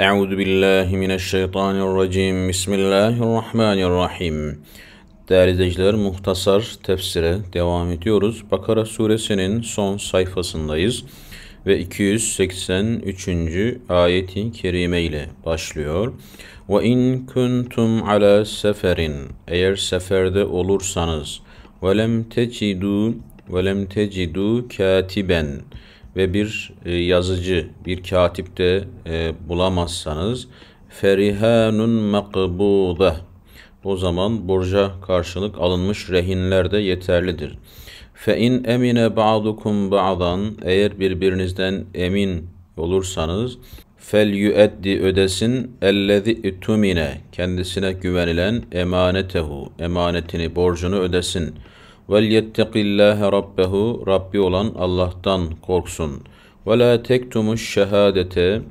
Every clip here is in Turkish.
أعوذ بالله min mineşşeytanirracim. Bismillahirrahmanirrahim. Değerli izleyiciler, muhtasar tefsire devam ediyoruz. Bakara suresinin son sayfasındayız ve 283. ayetin kerime ile başlıyor. Ve in kuntum ala seferin eğer seferde olursanız ve lem tecidu ve lem tecidu katiben ve bir e, yazıcı, bir katip de e, bulamazsanız ferihanun makbuda o zaman borca karşılık alınmış rehinler de yeterlidir. Fe in emine ba'dukum ba'dan eğer birbirinizden emin olursanız fel yüeddi ödesin ellezi itumine kendisine güvenilen emanetehu emanetini borcunu ödesin.'' وَلْيَتَّقِ اللّٰهَ رَبَّهُ Rabbi olan Allah'tan korksun. وَلَا تَكْتُمُ الشَّهَادَةَ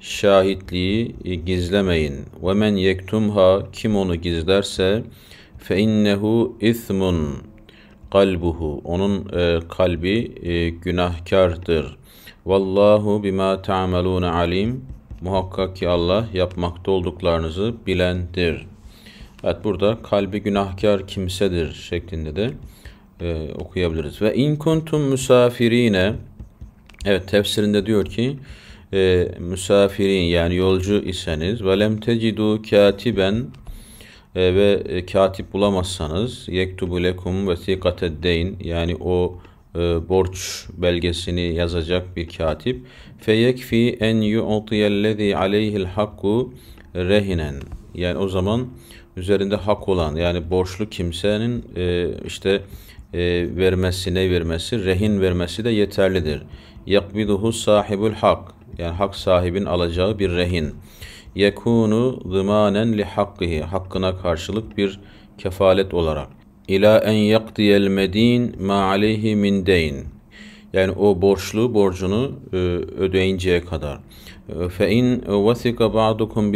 Şahitliği gizlemeyin. وَمَنْ يَكْتُمْهَا Kim onu gizlerse فَاِنَّهُ اِثْمٌ kalbuhu onun e, kalbi e, günahkardır. Vallahu bima ta'malun alim. Muhakkak ki Allah yapmakta olduklarınızı bilendir. Evet burada kalbi günahkar kimsedir şeklinde de e, okuyabiliriz. Ve in kuntum musafirine evet tefsirinde diyor ki e, misafirin yani yolcu iseniz ve lem tecidu katiben e, ve e, katip bulamazsanız yektubu lekum vesikateddeyn yani o e, borç belgesini yazacak bir katip feyekfi en yu'tiyellezî aleyhil hakku rehinen yani o zaman üzerinde hak olan yani borçlu kimsenin e, işte e, ne vermesi, rehin vermesi de yeterlidir. Yakbiduhu sahibul hak. Yani hak sahibin alacağı bir rehin. Yekunu zımanen li hakkihi. Hakkına karşılık bir kefalet olarak. İla en yakdiyel medin ma aleyhi min deyn. Yani o borçlu borcunu e, ödeyinceye kadar. E, fe in vasika ba'dukum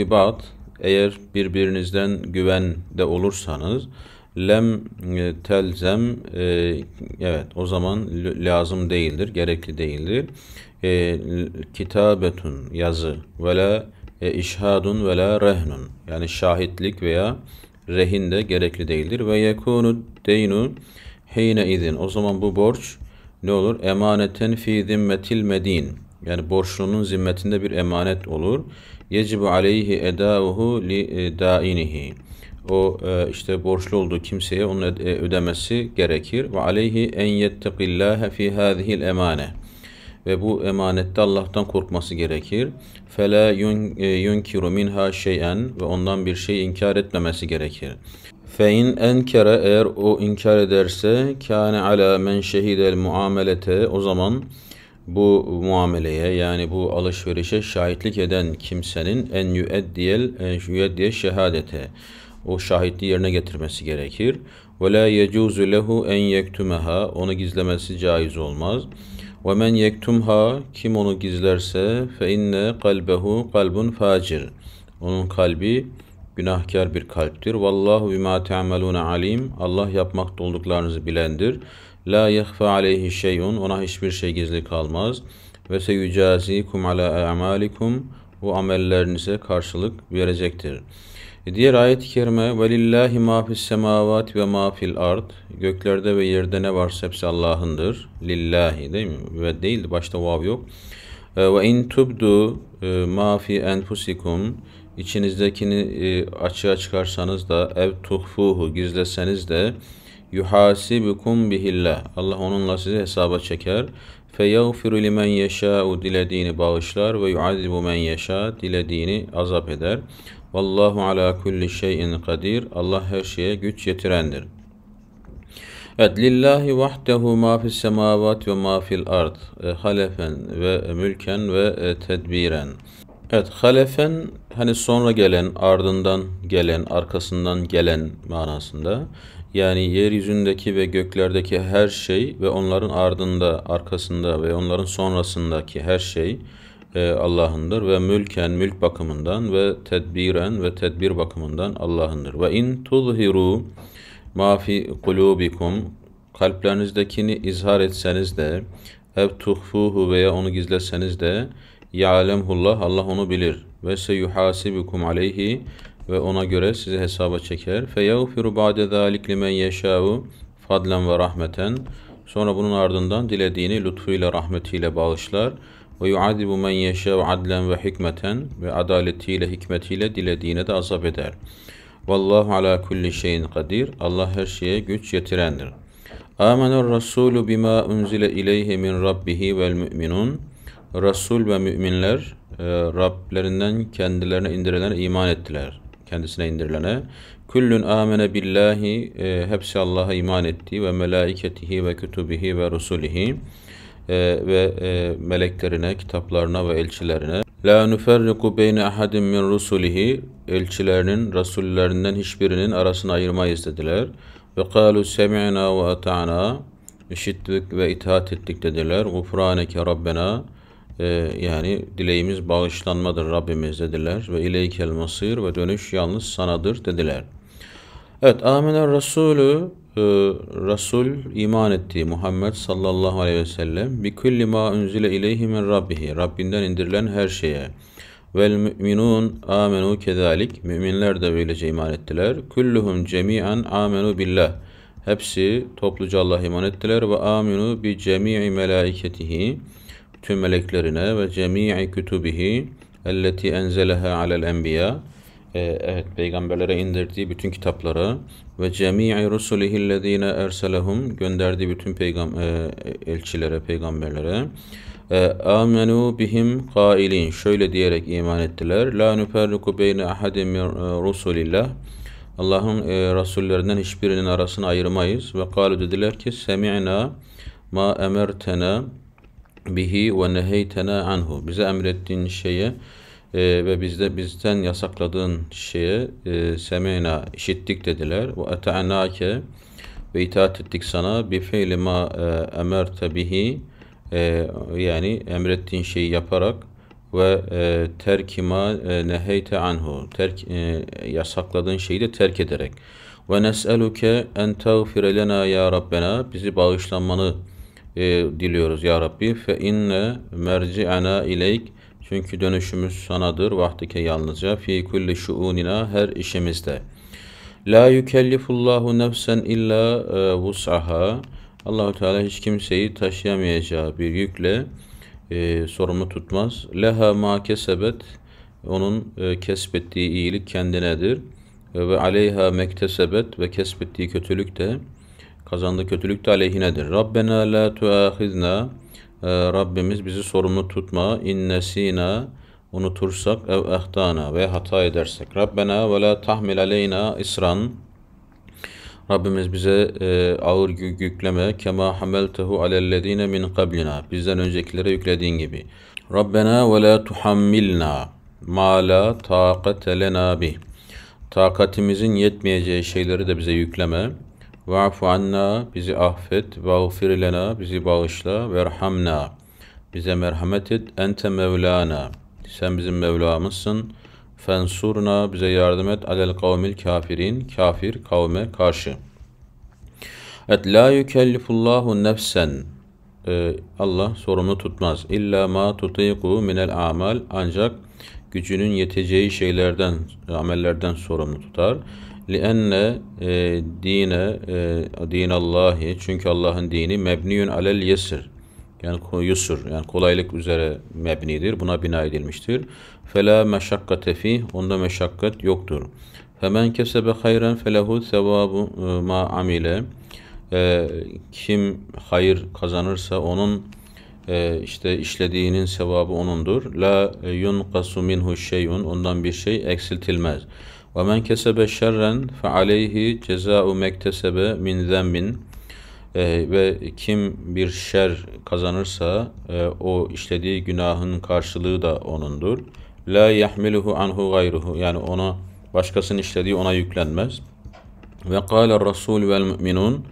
Eğer birbirinizden güvende olursanız, lem e, telzem e, evet o zaman lazım değildir, gerekli değildir. E, kitabetun yazı ve la işhadun ve la rehnun yani şahitlik veya rehin de gerekli değildir. Ve yekunu deynu heyne izin o zaman bu borç ne olur? Emaneten fi zimmetil medin yani borçlunun zimmetinde bir emanet olur. Yecibu aleyhi edavuhu li dainihi o e, işte borçlu olduğu kimseye onun e, ödemesi gerekir. Ve aleyhi en yettekillâhe fî hâzihil emane. Ve bu emanette Allah'tan korkması gerekir. Fela e, yunkiru minha şeyen ve ondan bir şey inkar etmemesi gerekir. Fein enkere eğer o inkar ederse kâne ala men şehidel muamelete o zaman bu muameleye yani bu alışverişe şahitlik eden kimsenin en yüeddiyel yüeddiye şehadete o şahitliği yerine getirmesi gerekir. Ve la yecuzu lehu en yektumeha onu gizlemesi caiz olmaz. Ve men yektumha kim onu gizlerse fe inne kalbehu kalbun facir. Onun kalbi günahkar bir kalptir. Vallahu bima te'amelune alim. Allah yapmakta olduklarınızı bilendir. La yehfe aleyhi şeyun. Ona hiçbir şey gizli kalmaz. Ve seyücazikum ala a'malikum. Bu amellerinize karşılık verecektir.'' E, diğer ayet-i kerime velillahi ma fis semavati ve ma fil ard göklerde ve yerde ne varsa hepsi Allah'ındır. Lillahi değil mi? Ve değil başta vav yok. E, ve in tubdu e, ma fi enfusikum içinizdekini açığa çıkarsanız da ev tuhfuhu gizleseniz de yuhasibukum bihillah. Allah onunla sizi hesaba çeker. Feyagfiru limen yeşâ'u dilediğini bağışlar ve yuazibu men yeşâ dilediğini azap eder. Vallahu ala kulli şeyin kadir. Allah her şeye güç yetirendir. Evet, lillahi vahdehu ma fis semavat ve ma fil ard. E, halefen ve mülken ve e, tedbiren. Evet, halefen hani sonra gelen, ardından gelen, arkasından gelen manasında. Yani yeryüzündeki ve göklerdeki her şey ve onların ardında, arkasında ve onların sonrasındaki her şey e, Allah'ındır ve mülken mülk bakımından ve tedbiren ve tedbir bakımından Allah'ındır. Ve in tuzhiru ma fi kulubikum kalplerinizdekini izhar etseniz de ev tuhfuhu veya onu gizleseniz de yalemullah Allah onu bilir ve seyuhasibukum aleyhi ve ona göre sizi hesaba çeker. Fe yagfiru ba'de zalik limen yeşâ'u fadlen ve rahmeten. Sonra bunun ardından dilediğini lütfuyla rahmetiyle bağışlar ve yuadibu men yeşev adlen ve hikmeten ve adaletiyle hikmetiyle dilediğine de azap eder. Vallahu ala kulli şeyin kadir. Allah her şeye güç yetirendir. Amenur Resulü bima unzile ileyhi min rabbihi vel müminun. Resul ve müminler e, Rablerinden kendilerine indirilene iman ettiler. Kendisine indirilene. Küllün amene billahi e, hepsi Allah'a iman etti ve melaiketihi ve kütübihi ve rusulihi e, ve e, meleklerine, kitaplarına ve elçilerine La nüferriku beyne ahadin min rusulihi elçilerinin, rasullerinden hiçbirinin arasını ayırmayız dediler. Ve kalu semi'na ve ata'na işittik ve itaat ettik dediler. Gufraneke Rabbena e, yani dileğimiz bağışlanmadır Rabbimiz dediler. Ve ileykel masir ve dönüş yalnız sanadır dediler. Evet amene Resulü e, Resul iman ettiği Muhammed sallallahu aleyhi ve sellem bi kulli ma unzile ileyhi min rabbihi Rabbinden indirilen her şeye vel müminun amenu kezalik müminler de böylece iman ettiler kulluhum cemian amenu billah hepsi topluca Allah'a iman ettiler ve aminu bi cemi'i melaiketihi tüm meleklerine ve cemi'i kütübihi elleti enzeleha alel enbiya e, evet peygamberlere indirdiği bütün kitapları ve cemi'i rusulihillezine erselehum gönderdiği bütün peygam e, elçilere, peygamberlere e, amenu bihim qa'ilin şöyle diyerek iman ettiler. La nüferriku beyne ahadin min e, rusulillah. Allah'ın e, rasullerinden hiçbirinin arasını ayırmayız ve kalu dediler ki semi'na ma emertena bihi ve neheytena anhu. Bize emrettiğin şeye e, ve bizde bizden yasakladığın şeye e, semina işittik dediler. Ve ete'nake ve itaat ettik sana bi fiili ma e, emerte bihi e, yani emrettiğin şeyi yaparak ve e, terkima e, neheyte anhu terk e, yasakladığın şeyi de terk ederek ve nes'eluke en tağfire lena ya Rabbena bizi bağışlanmanı e, diliyoruz ya Rabbi fe inne merci'ana ileyk çünkü dönüşümüz sanadır vahdike yalnızca fi kulli şuunina her işimizde. La yükellifullahu nefsen illa e, vus'aha. Allahu Teala hiç kimseyi taşıyamayacağı bir yükle e, sorumlu tutmaz. Leha ma kesebet onun e, kesbettiği iyilik kendinedir. E, ve aleyha mektesebet ve kesbettiği kötülük de kazandığı kötülük de aleyhinedir. Rabbena la tuahizna ee, Rabbimiz bizi sorumlu tutma. İnnesina unutursak ev ehtana ve hata edersek. Rabbena ve la tahmil aleyna isran. Rabbimiz bize e, ağır yük yükleme. Kema hameltehu alellezine min kablina. Bizden öncekilere yüklediğin gibi. Rabbena ve la tuhammilna ma la taqate lena bih. Takatimizin yetmeyeceği şeyleri de bize yükleme. Va'fu anna bizi affet, vağfir lena bizi bağışla, verhamna bize merhamet et, ente mevlana sen bizim mevlamızsın. Fensurna bize yardım et alel kavmil kafirin kafir kavme karşı. Et la yükellifullahu nefsen ee, Allah sorumlu tutmaz. İlla ma tutiku minel amal ancak gücünün yeteceği şeylerden, amellerden sorumlu tutar. لِأَنَّ e, dine e, din Allahi çünkü Allah'ın dini mebniyun alel yesir yani yusur yani kolaylık üzere mebnidir. Buna bina edilmiştir. Fela meşakkate fi onda meşakkat yoktur. Femen kesebe hayran felehu sevabu ma amile kim hayır kazanırsa onun e, işte işlediğinin sevabı onundur. La yunqasu minhu şeyun ondan bir şey eksiltilmez. وَمَنْ كَسَبَ شَرًّا فَعَلَيْهِ جَزَاءُ مَكْتَسَبَ مِنْ ذَنْبٍ e, ve kim bir şer kazanırsa e, o işlediği günahın karşılığı da onundur. La yahmiluhu anhu gayruhu yani ona başkasının işlediği ona yüklenmez. Ve kâle Rasul vel müminun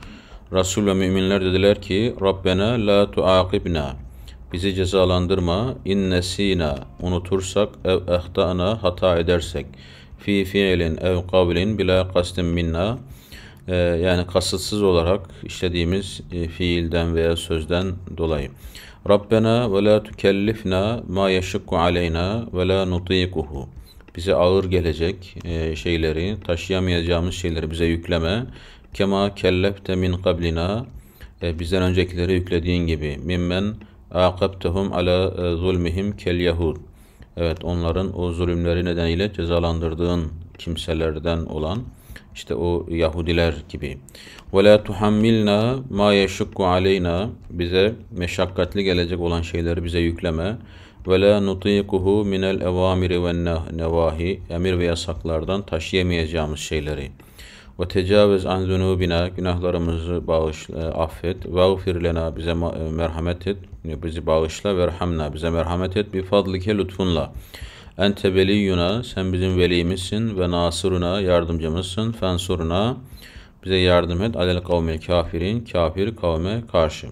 Resul ve müminler dediler ki Rabbena la tuakibna bizi cezalandırma innesina unutursak ev ehtana hata edersek fi fiilin ev kavlin bila kastim minna e, yani kasıtsız olarak işlediğimiz e, fiilden veya sözden dolayı. Rabbena ve la tükellifna ma yeşikku aleyna ve la nutikuhu. Bize ağır gelecek e, şeyleri, taşıyamayacağımız şeyleri bize yükleme. Kema kellefte min kablina e, bizden öncekileri yüklediğin gibi. Mimmen akabtehum ala e, zulmihim kel yahud. Evet onların o zulümleri nedeniyle cezalandırdığın kimselerden olan işte o Yahudiler gibi. Ve la tuhammilna ma yeşukku aleyna bize meşakkatli gelecek olan şeyleri bize yükleme. Ve la nutikuhu minel evamiri ve nevahi emir ve yasaklardan taşıyamayacağımız şeyleri. Ve tecavüz an zunubina günahlarımızı e, e, bağışla, affet. Vağfir lena bize merhamet et. Bizi bağışla ve rahmna bize merhamet et. bir fadlike lütfunla. Ente veliyyuna sen bizim velimizsin ve nasıruna yardımcımızsın. Fensuruna bize yardım et. Alel kavmil kafirin kafir kavme karşı.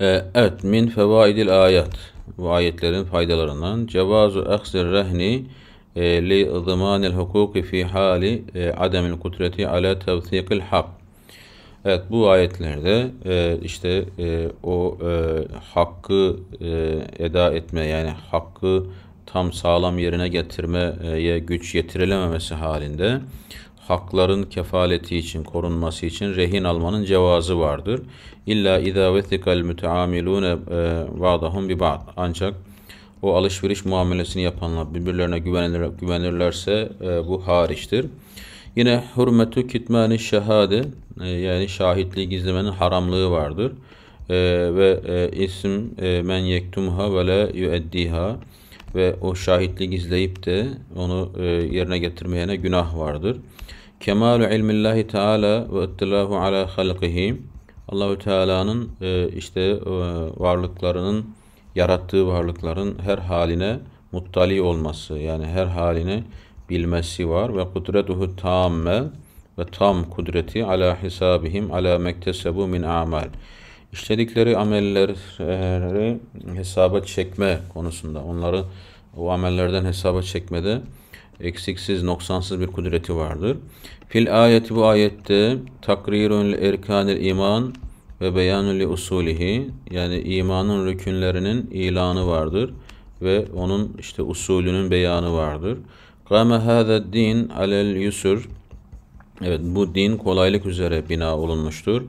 E, evet min fevaidil ayet. Bu ayetlerin faydalarından cevazu ehzir rehni e, li لِضْمَانِ الْحُقُوقِ fi hali عَدَمِ e, الْقُدْرَةِ ala تَوْثِيقِ الْحَقِّ Evet bu ayetlerde e, işte o hakkı eda etme yani hakkı tam sağlam yerine getirmeye güç yetirilememesi halinde hakların kefaleti için, korunması için rehin almanın cevazı vardır. İlla izâ vetikal müteamilûne ba'dahum bi ba'd. Ancak o alışveriş muamelesini yapanlar birbirlerine güvenilir güvenirlerse e, bu hariçtir. Yine hürmetü kitmani şehade e, yani şahitliği gizlemenin haramlığı vardır. E, ve e, isim e, men yektumha ve la yüeddiha ve o şahitliği gizleyip de onu e, yerine getirmeyene günah vardır. Kemalu ilmillahi teala ve ittilahu ala halqihi Allahü Teala'nın e, işte e, varlıklarının yarattığı varlıkların her haline muttali olması yani her halini bilmesi var ve kudretuhu tamme ve tam kudreti ala hisabihim ala mektesebu min amal. İşledikleri amelleri hesaba çekme konusunda onları o amellerden hesaba çekmede eksiksiz, noksansız bir kudreti vardır. Fil ayeti bu ayette takrirun erkanil iman ve beyanü li usulihi yani imanın rükünlerinin ilanı vardır ve onun işte usulünün beyanı vardır. Kâme hâzâ din alel yusur Evet bu din kolaylık üzere bina olunmuştur.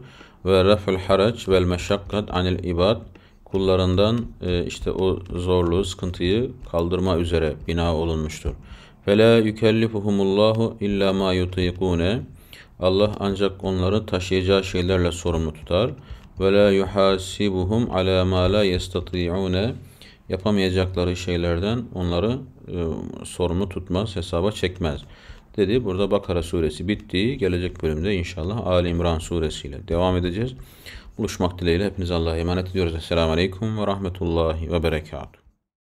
Ve raf'ul harac vel meşakkat anil ibad kullarından e, işte o zorluğu, sıkıntıyı kaldırma üzere bina olunmuştur. Fela yukellifuhumullahu illa ma yutiqune Allah ancak onları taşıyacağı şeylerle sorumlu tutar. Ve la yuhasibuhum ala ma la yestati'une yapamayacakları şeylerden onları e, sorumlu tutmaz, hesaba çekmez. Dedi burada Bakara suresi bitti. Gelecek bölümde inşallah Ali İmran suresiyle devam edeceğiz. Buluşmak dileğiyle hepinize Allah'a emanet ediyoruz. Esselamu Aleyküm ve Rahmetullahi ve Berekatuhu.